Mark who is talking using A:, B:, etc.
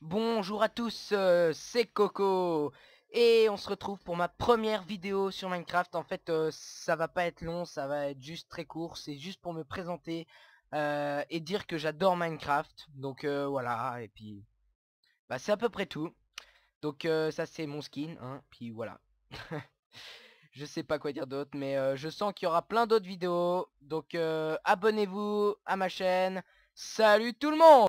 A: Bonjour à tous, euh, c'est Coco et on se retrouve pour ma première vidéo sur Minecraft. En fait, euh, ça va pas être long, ça va être juste très court. C'est juste pour me présenter euh, et dire que j'adore Minecraft. Donc voilà, et puis bah, c'est à peu près tout. Donc ça c'est mon skin, hein, puis voilà. je sais pas quoi dire d'autre, mais je sens qu'il y aura plein d'autres vidéos. Donc abonnez-vous à ma chaîne. Salut tout le monde